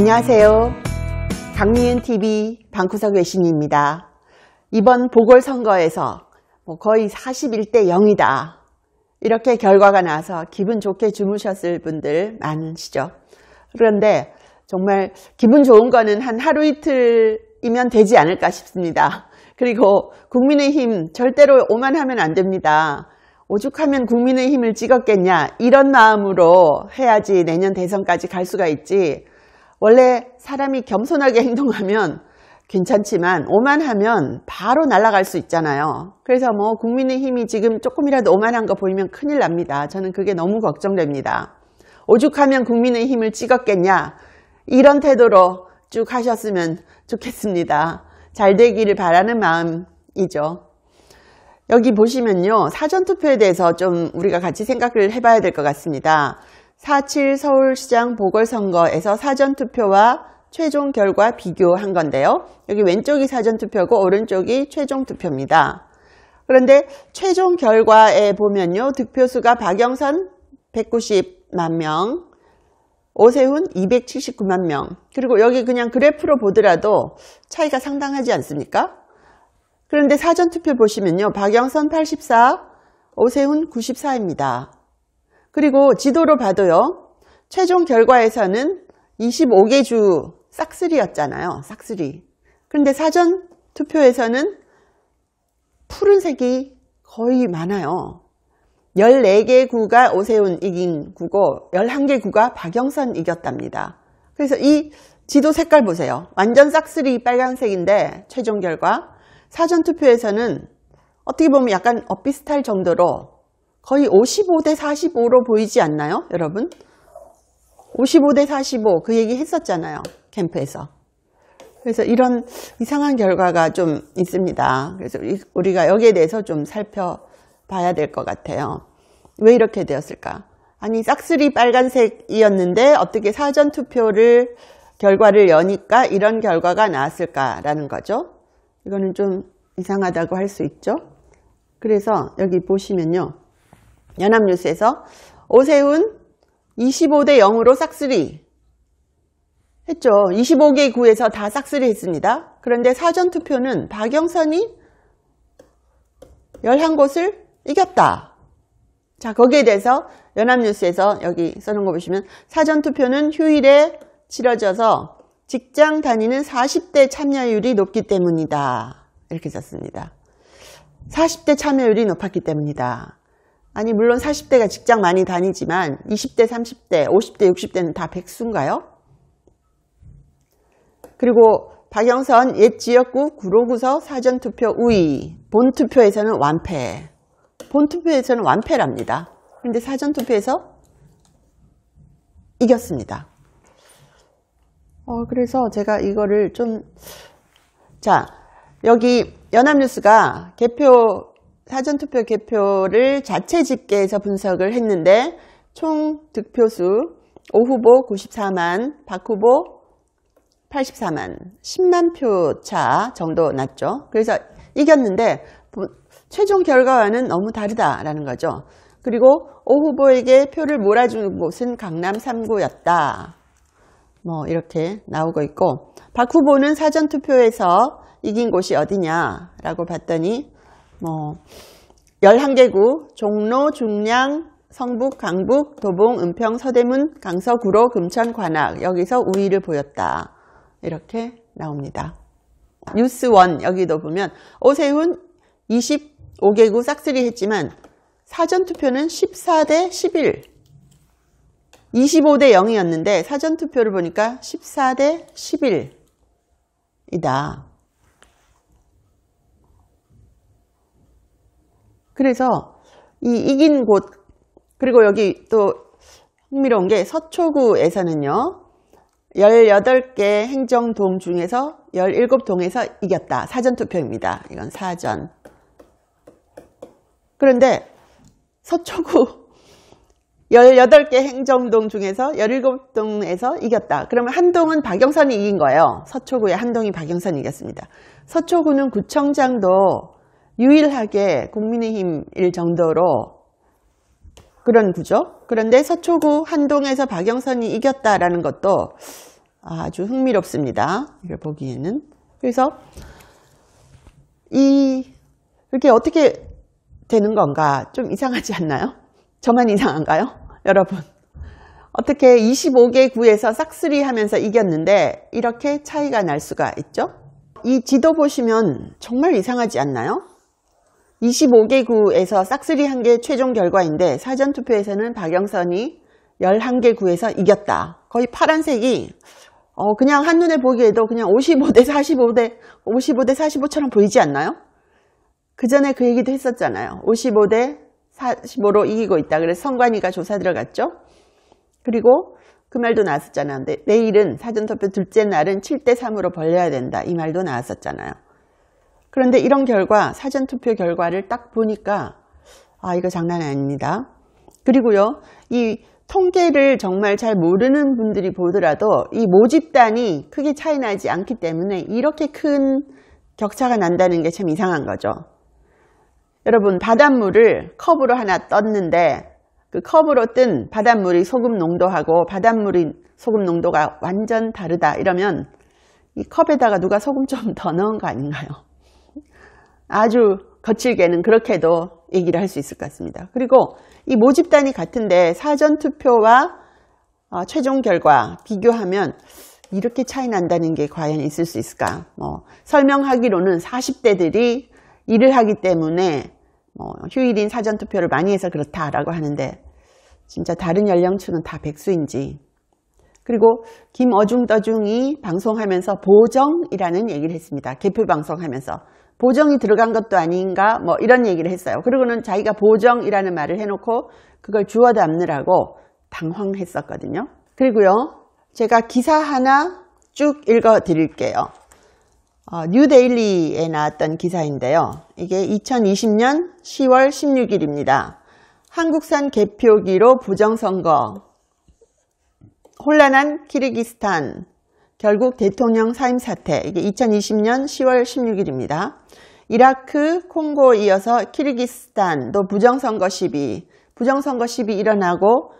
안녕하세요. 강미은 TV 방구석 외신입니다. 이번 보궐선거에서 뭐 거의 41대 0이다. 이렇게 결과가 나서 기분 좋게 주무셨을 분들 많으시죠. 그런데 정말 기분 좋은 거는 한 하루 이틀이면 되지 않을까 싶습니다. 그리고 국민의힘 절대로 오만하면 안 됩니다. 오죽하면 국민의힘을 찍었겠냐 이런 마음으로 해야지 내년 대선까지 갈 수가 있지 원래 사람이 겸손하게 행동하면 괜찮지만 오만하면 바로 날아갈 수 있잖아요. 그래서 뭐 국민의힘이 지금 조금이라도 오만한 거 보이면 큰일 납니다. 저는 그게 너무 걱정됩니다. 오죽하면 국민의힘을 찍었겠냐 이런 태도로 쭉 하셨으면 좋겠습니다. 잘 되기를 바라는 마음이죠. 여기 보시면요 사전투표에 대해서 좀 우리가 같이 생각을 해봐야 될 것 같습니다. 4.7 서울시장 보궐선거에서 사전투표와 최종 결과 비교한 건데요. 여기 왼쪽이 사전투표고 오른쪽이 최종 투표입니다. 그런데 최종 결과에 보면요. 득표수가 박영선 190만 명, 오세훈 279만 명. 그리고 여기 그냥 그래프로 보더라도 차이가 상당하지 않습니까? 그런데 사전투표 보시면요. 박영선 84, 오세훈 94입니다. 그리고 지도로 봐도요. 최종 결과에서는 25개 주 싹쓸이였잖아요. 싹쓸이. 그런데 사전 투표에서는 푸른색이 거의 많아요. 14개 구가 오세훈 이긴 구고 11개 구가 박영선 이겼답니다. 그래서 이 지도 색깔 보세요. 완전 싹쓸이 빨간색인데 최종 결과 사전투표에서는 어떻게 보면 약간 엇비슷할 정도로 거의 55대 45로 보이지 않나요 여러분 55대 45그 얘기 했었잖아요 캠프에서 그래서 이런 이상한 결과가 좀 있습니다 그래서 우리가 여기에 대해서 좀 살펴봐야 될 것 같아요 왜 이렇게 되었을까 아니 싹쓸이 빨간색이었는데 어떻게 사전투표를 결과를 여니까 이런 결과가 나왔을까라는 거죠 이거는 좀 이상하다고 할 수 있죠 그래서 여기 보시면요 연합뉴스에서 오세훈 25대 0으로 싹쓸이 했죠. 25개 구에서 다 싹쓸이 했습니다. 그런데 사전투표는 박영선이 11곳을 이겼다. 자 거기에 대해서 연합뉴스에서 여기 써놓은 거 보시면 사전투표는 휴일에 치러져서 직장 다니는 40대 참여율이 높기 때문이다. 이렇게 썼습니다. 40대 참여율이 높았기 때문이다. 아니 물론 40대가 직장 많이 다니지만 20대, 30대, 50대, 60대는 다 백수인가요? 그리고 박영선 옛 지역구 구로구서 사전투표 우위 본투표에서는 완패 본투표에서는 완패랍니다. 근데 사전투표에서 이겼습니다. 어, 그래서 제가 이거를 좀, 자, 여기 연합뉴스가 개표 사전투표 개표를 자체 집계해서 분석을 했는데 총 득표수 오후보 94만, 박후보 84만, 10만 표 차 정도 났죠. 그래서 이겼는데 최종 결과와는 너무 다르다라는 거죠. 그리고 오 후보에게 표를 몰아준 곳은 강남 3구였다. 뭐 이렇게 나오고 있고 박 후보는 사전투표에서 이긴 곳이 어디냐라고 봤더니 뭐 11개구 종로, 중량, 성북, 강북, 도봉, 은평, 서대문, 강서, 구로, 금천, 관악 여기서 우위를 보였다. 이렇게 나옵니다. 뉴스원 여기도 보면 오세훈 25개구 싹쓸이 했지만 사전투표는 14대 11 25대 0이었는데 사전투표를 보니까 14대 11이다. 그래서 이 이긴 곳 그리고 여기 또 흥미로운 게 서초구에서는요 18개 행정동 중에서 17동에서 이겼다 사전투표입니다 이건 사전 그런데 서초구 18개 행정동 중에서 17동에서 이겼다. 그러면 한동은 박영선이 이긴 거예요. 서초구의 한동이 박영선이 이겼습니다. 서초구는 구청장도 유일하게 국민의힘일 정도로 그런 구조. 그런데 서초구 한동에서 박영선이 이겼다라는 것도 아주 흥미롭습니다. 이걸 보기에는. 그래서 이 이렇게 어떻게 되는 건가 좀 이상하지 않나요? 저만 이상한가요? 여러분 어떻게 25개 구에서 싹쓸이 하면서 이겼는데 이렇게 차이가 날 수가 있죠? 이 지도 보시면 정말 이상하지 않나요? 25개 구에서 싹쓸이 한 게 최종 결과인데 사전투표에서는 박영선이 11개 구에서 이겼다. 거의 파란색이 어 그냥 한눈에 보기에도 그냥 55대 45대 55대 45처럼 보이지 않나요? 그 전에 그 얘기도 했었잖아요. 55대 45로 이기고 있다. 그래서 선관위가 조사 들어갔죠. 그리고 그 말도 나왔었잖아요. 네, 내일은 사전투표 둘째 날은 7대 3으로 벌려야 된다. 이 말도 나왔었잖아요. 그런데 이런 결과 사전투표 결과를 딱 보니까 아 이거 장난 아닙니다. 그리고요 이 통계를 정말 잘 모르는 분들이 보더라도 이 모집단이 크게 차이 나지 않기 때문에 이렇게 큰 격차가 난다는 게 참 이상한 거죠. 여러분 바닷물을 컵으로 하나 떴는데 그 컵으로 뜬 바닷물이 소금 농도하고 바닷물이 소금 농도가 완전 다르다 이러면 이 컵에다가 누가 소금 좀 더 넣은 거 아닌가요? 아주 거칠게는 그렇게도 얘기를 할 수 있을 것 같습니다. 그리고 이 모집단이 같은데 사전투표와 어, 최종 결과 비교하면 이렇게 차이 난다는 게 과연 있을 수 있을까? 뭐, 설명하기로는 40대들이 일을 하기 때문에 뭐, 휴일인 사전투표를 많이 해서 그렇다라고 하는데 진짜 다른 연령층은 다 백수인지 그리고 김어중더중이 방송하면서 보정이라는 얘기를 했습니다. 개표 방송하면서 보정이 들어간 것도 아닌가 뭐 이런 얘기를 했어요. 그리고는 자기가 보정이라는 말을 해놓고 그걸 주워 담느라고 방황했었거든요. 그리고요. 제가 기사 하나 쭉 읽어 드릴게요. 어, 뉴데일리에 나왔던 기사인데요. 이게 2020년 10월 16일입니다. 한국산 개표기로 부정선거 혼란한 키르기스탄 결국 대통령 사임 사태 이게 2020년 10월 16일입니다. 이라크, 콩고 이어서 키르기스탄 또 부정선거 시비 부정선거 시비 일어나고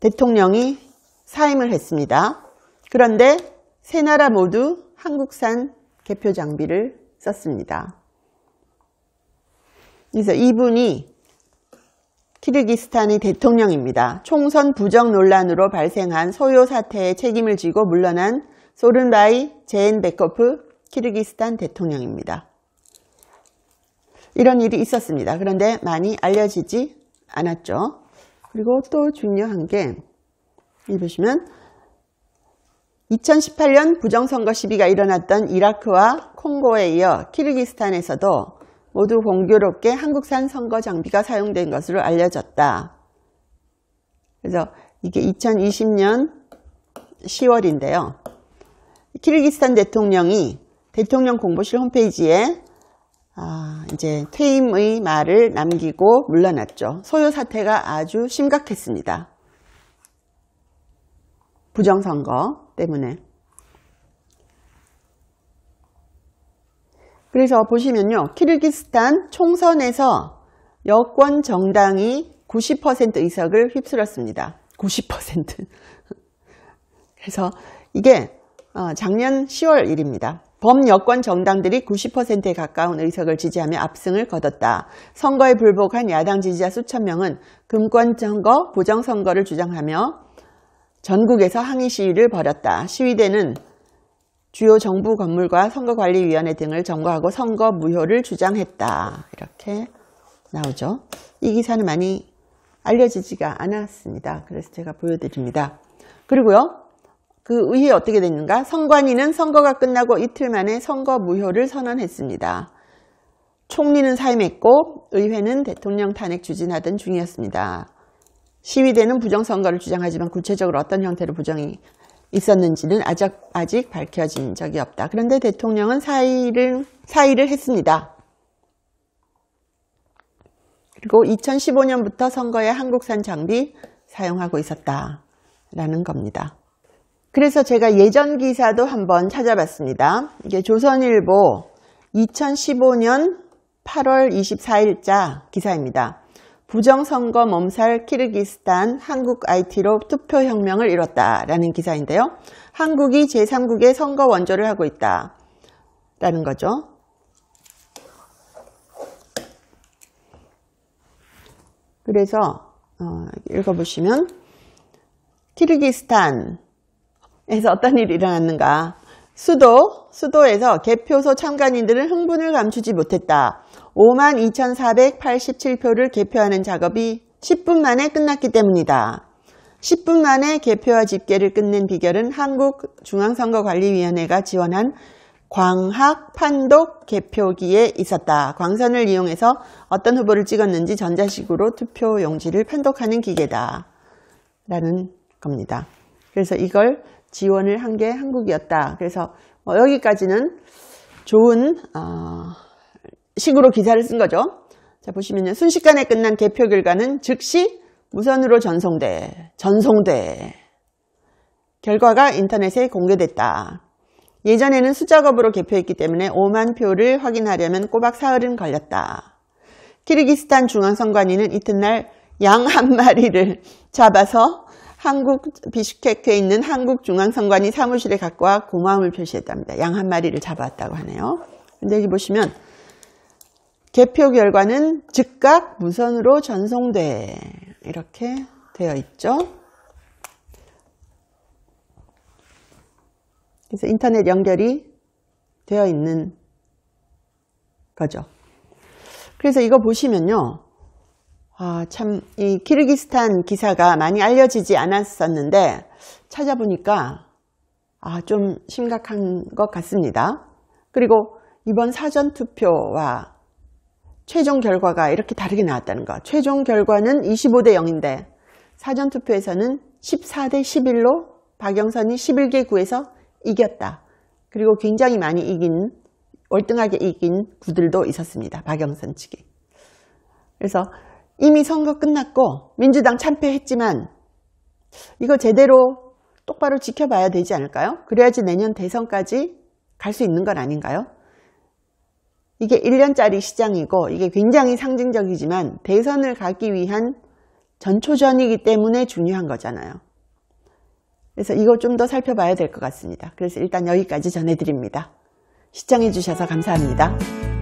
대통령이 사임을 했습니다. 그런데 세 나라 모두 한국산 개표 장비를 썼습니다. 그래서 이분이 키르기스탄의 대통령입니다. 총선 부정 논란으로 발생한 소요 사태에 책임을 지고 물러난 소른바이 제인베코프 키르기스탄 대통령입니다. 이런 일이 있었습니다. 그런데 많이 알려지지 않았죠. 그리고 또 중요한 게 여기 보시면 2018년 부정선거 시비가 일어났던 이라크와 콩고에 이어 키르기스탄에서도 모두 공교롭게 한국산 선거 장비가 사용된 것으로 알려졌다. 그래서 이게 2020년 10월인데요. 키르기스탄 대통령이 대통령 공보실 홈페이지에 아, 이제 퇴임의 말을 남기고 물러났죠. 소요 사태가 아주 심각했습니다. 부정선거 때문에. 그래서 보시면요. 키르기스탄 총선에서 여권 정당이 90% 의석을 휩쓸었습니다. 90%. 그래서 이게 어, 작년 10월 일입니다. 범여권 정당들이 90%에 가까운 의석을 지지하며 압승을 거뒀다. 선거에 불복한 야당 지지자 수천 명은 금권선거, 보정선거를 주장하며 전국에서 항의 시위를 벌였다. 시위대는 주요 정부 건물과 선거관리위원회 등을 점거하고 선거 무효를 주장했다. 이렇게 나오죠. 이 기사는 많이 알려지지가 않았습니다. 그래서 제가 보여드립니다. 그리고요. 그 의회 어떻게 됐는가? 선관위는 선거가 끝나고 이틀 만에 선거 무효를 선언했습니다. 총리는 사임했고 의회는 대통령 탄핵 추진하던 중이었습니다. 시위대는 부정선거를 주장하지만 구체적으로 어떤 형태로 부정이 있었는지는 아직, 아직 밝혀진 적이 없다. 그런데 대통령은 사의를, 사의를 했습니다. 그리고 2015년부터 선거에 한국산 장비 사용하고 있었다라는 겁니다. 그래서 제가 예전 기사도 한번 찾아봤습니다. 이게 조선일보 2015년 8월 24일자 기사입니다. 부정선거 몸살 키르기스탄 한국 IT로 투표혁명을 이뤘다라는 기사인데요. 한국이 제3국의 선거 원조를 하고 있다라는 거죠. 그래서 어, 읽어보시면 키르기스탄에서 어떤 일이 일어났는가 수도 수도에서 개표소 참관인들은 흥분을 감추지 못했다. 5만 2,487표를 개표하는 작업이 10분 만에 끝났기 때문이다. 10분 만에 개표와 집계를 끝낸 비결은 한국중앙선거관리위원회가 지원한 광학 판독 개표기에 있었다. 광선을 이용해서 어떤 후보를 찍었는지 전자식으로 투표 용지를 판독하는 기계다. 라는 겁니다. 그래서 이걸 지원을 한 게 한국이었다. 그래서 뭐 여기까지는 좋은 어, 식으로 기사를 쓴 거죠. 자 보시면요. 순식간에 끝난 개표 결과는 즉시 무선으로 전송돼. 전송돼. 결과가 인터넷에 공개됐다. 예전에는 수작업으로 개표했기 때문에 5만 표를 확인하려면 꼬박 사흘은 걸렸다. 키르기스탄 중앙선관위는 이튿날 양 한 마리를 잡아서 한국 비슈케크에 있는 한국중앙선관위 사무실에 갖고 와 고마움을 표시했답니다. 양 한 마리를 잡아왔다고 하네요. 근데 여기 보시면 개표 결과는 즉각 무선으로 전송돼 이렇게 되어 있죠. 그래서 인터넷 연결이 되어 있는 거죠. 그래서 이거 보시면요. 아, 참, 이 키르기스탄 기사가 많이 알려지지 않았었는데, 찾아보니까, 아, 좀 심각한 것 같습니다. 그리고 이번 사전투표와 최종 결과가 이렇게 다르게 나왔다는 것. 최종 결과는 25대 0인데, 사전투표에서는 14대 11로 박영선이 11개 구에서 이겼다. 그리고 굉장히 많이 이긴, 월등하게 이긴 구들도 있었습니다. 박영선 측이. 그래서 이미 선거 끝났고 민주당 참패했지만 이거 제대로 똑바로 지켜봐야 되지 않을까요? 그래야지 내년 대선까지 갈 수 있는 건 아닌가요? 이게 1년짜리 시장이고 이게 굉장히 상징적이지만 대선을 가기 위한 전초전이기 때문에 중요한 거잖아요. 그래서 이거 좀 더 살펴봐야 될 것 같습니다. 그래서 일단 여기까지 전해드립니다. 시청해주셔서 감사합니다.